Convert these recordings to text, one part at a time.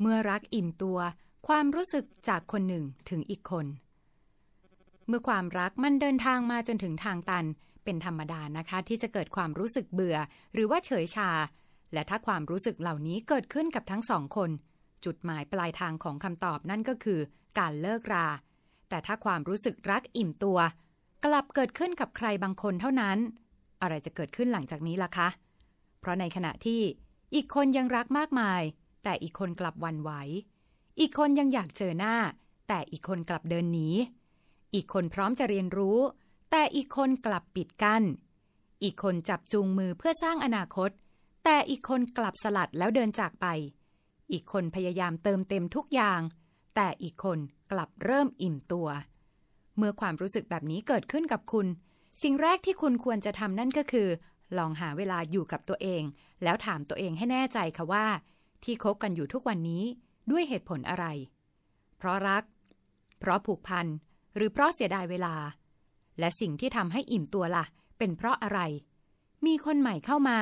เมื่อรักอิ่มตัว ความรู้สึกจากคนหนึ่งถึงอีกคน เมื่อความรักมันเดินทางมาจนถึงทางตัน เป็นธรรมดานะคะ ที่จะเกิดความรู้สึกเบื่อหรือว่าเฉยชา และถ้าความรู้สึกเหล่านี้เกิดขึ้นกับทั้งสองคน จุดหมายปลายทางของคำตอบนั่นก็คือการเลิกราแต่ถ้าความรู้สึกรักอิ่มตัว กลับเกิดขึ้นกับใครบางคนเท่านั้น อะไรจะเกิดขึ้นหลังจากนี้ล่ะคะ เพราะในขณะที่อีกคนยังรักมากมายแต่อีกคนกลับวันไหว อีกคนยังอยากเจอหน้า แต่อีกคนกลับเดินหนี อีกคนพร้อมจะเรียนรู้ แต่อีกคนกลับปิดกัน้น อีกคนจับจูงมือเพื่อสร้างอนาคต แต่อีกคนกลับสลัดแล้วเดินจากไป อีกคนพยายามเติมเต็มทุกอย่าง แต่อีกคนกลับเริ่มอิ่มตัว เมื่อความรู้สึกแบบนี้เกิดขึ้นกับคุณ สิ่งแรกที่คุณควรจะทำนั่นก็คือ ลองหาเวลาอยู่กับตัวเอง แล้วถามตัวเองให้แน่ใจค่ะว่าที่คบกันอยู่ทุกวันนี้ด้วยเหตุผลอะไร เพราะรัก เพราะผูกพันหรือเพราะเสียดายเวลา และสิ่งที่ทำให้อิ่มตัวละ่ะ เป็นเพราะอะไร มีคนใหม่เข้ามา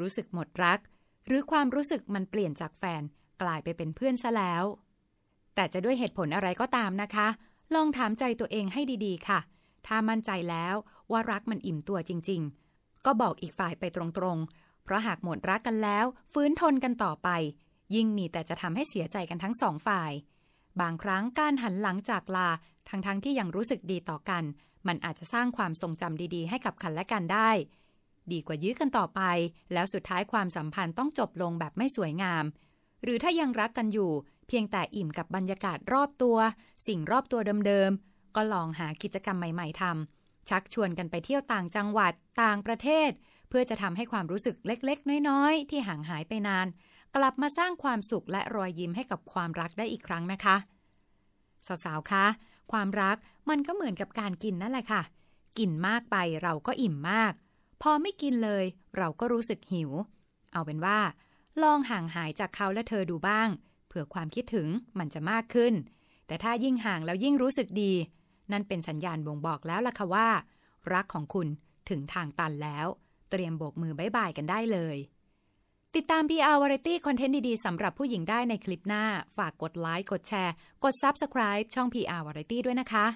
รู้สึกหมดรัก หรือความรู้สึกมันเปลี่ยนจากแฟน กลายไปเป็นเพื่อนซะแล้ว แต่จะด้วยเหตุผลอะไรก็ตามนะคะ ลองถามใจตัวเองให้ดีๆ ค่ะถ้ามั่นใจแล้วว่ารักมันอิ่มตัวจริง ๆ ก็บอกอีกฝ่ายไปตรงๆเพราะหากหมดรักกันแล้ว ฟื้นทนกันต่อไป ยิ่งมีแต่จะทำให้เสียใจกันทั้งสองฝ่าย บางครั้งการหันหลังจากลา ทั้งๆทที่ยังรู้สึกดีต่อกัน มันอาจจะสร้างความทรงจำดีๆให้กับกันและกันได้ ดีกว่ายื้อกันต่อไป แล้วสุดท้ายความสัมพันธ์ต้องจบลงแบบไม่สวยงาม หรือถ้ายังรักกันอยู่เพียงแต่อิ่มกับบรรยากาศรอบตัว สิ่งรอบตัวเดิมๆก็ลองหากิจกรรมใหม่ๆทำชักชวนกันไปเที่ยวต่างจังหวัดต่างประเทศ เพื่อจะทำให้ความรู้สึกเล็ก ๆ น้อย ๆ ที่ห่างหายไปนาน กลับมาสร้างความสุขและรอยยิ้มให้กับความรักได้อีกครั้งนะคะสาวๆคะความรักมันก็เหมือนกับการกินนั่นแหละค่ะ กินมากไปเราก็อิ่มมาก พอไม่กินเลยเราก็รู้สึกหิว เอาเป็นว่า ลองห่างหายจากเขาและเธอดูบ้างเผื่อความคิดถึงมันจะมากขึ้น แต่ถ้ายิ่งห่างแล้วยิ่งรู้สึกดีนั่นเป็นสัญญาณบ่งบอกแล้วล่ะค่ะว่า รักของคุณถึงทางตันแล้ว เตรียมโบกมือบายบายกันได้เลย ติดตาม PR Variety คอนเทนต์ดี ๆสำหรับผู้หญิงได้ในคลิปหน้าฝากกดไลค์กดแชร์ กด Subscribe ช่อง PR Variety ด้วยนะคะ